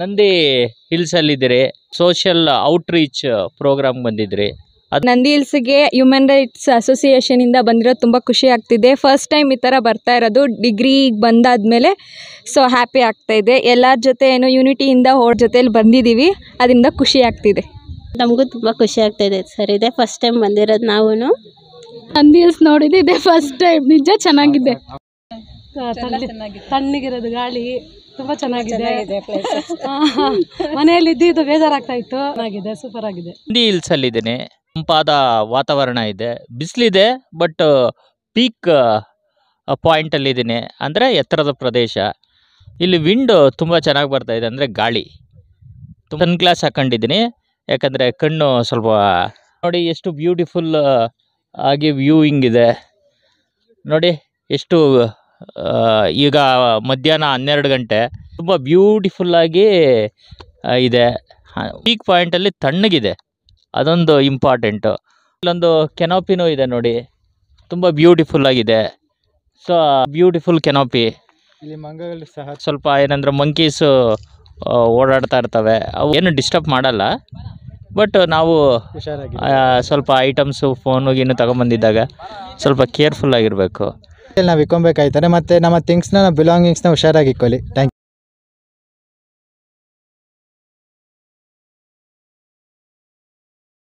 Nandi hills ಹಿಲ್ಸಲ್ಲಿದ್ದೀರಿ social outreach programme ಬಂದಿದ್ರಿ ನಂದಿ ಹಿಲ್ಸ್ಗೆ ಹ್ಯೂಮನ್ ರೈಟ್ಸ್ ಅಸೋಸಿಯೇಷನ್ ಇಂದ ಬಂದಿರೋದು ತುಂಬಾ ಖುಷಿ ಆಗ್ತಿದೆ ಫಸ್ಟ್ ಟೈಮ್ ಈ ತರ ಬರ್ತಾ ಇರೋದು ಬಂದಾದ ಬಂದಾದ್ಮೇಲೆ ಸೊ ಹ್ಯಾಪಿ ಆಗ್ತಾ ಇದೆ ಎಲ್ಲರ ಜೊತೆ ಏನು ಯೂನಿಟಿಯಿಂದ ಹೋರ್ ಜೊತೆಲಿ ಬಂದಿದ್ದೀವಿ ಅದರಿಂದ ಖುಷಿ ಆಗ್ತಿದೆ ನಮಗೂ ತುಂಬ ಖುಷಿ ಆಗ್ತಾಯಿದೆ ಸರ್ ಇದೆ ಫಸ್ಟ್ ಟೈಮ್ ಬಂದಿರೋದು ನಾವು ನಂದಿ ಹಿಲ್ಸ್ ನೋಡಿದ್ದು ಫಸ್ಟ್ ಟೈಮ್ ನಿಜ ಚೆನ್ನಾಗಿದೆ ತಣ್ಣಗಿರೋದು ಗಾಳಿ ತುಂಬ ಚೆನ್ನಾಗಿದೆ ಮನೆಯಲ್ಲಿ ಇದ್ದು ಬೇಜಾರಾಗ್ತಾ ಇತ್ತು ಚೆನ್ನಾಗಿದೆ ಸೂಪರ್ ಆಗಿದೆ ಹಿಲ್ಸ್ ಅಲ್ಲಿ ತಂಪಾದ ವಾತಾವರಣ ಇದೆ ಬಿಸಿಲಿದೆ ಬಟ್ ಪೀಕ್ ಪಾಯಿಂಟ್ ಅಲ್ಲಿ ಇದ್ದೀನಿ ಅಂದರೆ ಎತ್ತರದ ಪ್ರದೇಶ ಇಲ್ಲಿ ವಿಂಡ್ ತುಂಬ ಚೆನ್ನಾಗಿ ಬರ್ತಾ ಇದೆ ಅಂದರೆ ಗಾಳಿ ಸನ್ ಗ್ಲಾಸ್ ಹಾಕೊಂಡಿದ್ದೀನಿ ಯಾಕಂದ್ರೆ ಕಣ್ಣು ಸ್ವಲ್ಪ ನೋಡಿ ಎಷ್ಟು ಬ್ಯೂಟಿಫುಲ್ ಆಗಿ ವ್ಯೂಯಿಂಗ್ ಇದೆ ನೋಡಿ ಎಷ್ಟು ಈಗ ಮಧ್ಯಾಹ್ನ ಹನ್ನೆರಡು ಗಂಟೆ ತುಂಬ ಬ್ಯೂಟಿಫುಲ್ಲಾಗಿ ಇದೆ ಪೀಕ್ ಪಾಯಿಂಟಲ್ಲಿ ತಣ್ಣಗಿದೆ ಅದೊಂದು ಇಂಪಾರ್ಟೆಂಟು ಇಲ್ಲೊಂದು ಕೆನೋಪಿನೂ ಇದೆ ನೋಡಿ ತುಂಬ ಬ್ಯೂಟಿಫುಲ್ಲಾಗಿದೆ ಸೊ ಬ್ಯೂಟಿಫುಲ್ ಕೆನೋಪಿ ಇಲ್ಲಿ ಮಂಗಗಳು ಸಹ ಸ್ವಲ್ಪ ಏನಂದ್ರೆ ಮಂಕೀಸು ಓಡಾಡ್ತಾ ಇರ್ತವೆ ಅವು ಏನು ಡಿಸ್ಟರ್ಬ್ ಮಾಡಲ್ಲ ಬಟ್ ನಾವು ಸ್ವಲ್ಪ ಐಟಮ್ಸು ಫೋನು ಗೀನು ತಗೊಂಡ್ಬಂದಿದ್ದಾಗ ಸ್ವಲ್ಪ ಕೇರ್ಫುಲ್ಲಾಗಿರಬೇಕು ನಾವು ಇಕ್ಕೊಬೇಕಾಯ್ತಾರೆ ಮತ್ತೆ ನಮ್ಮ ನ ನಾವು ನ ಹುಷಾರಾಗಿ ಇಕ್ಕೊಳ್ಳಿ ಥ್ಯಾಂಕ್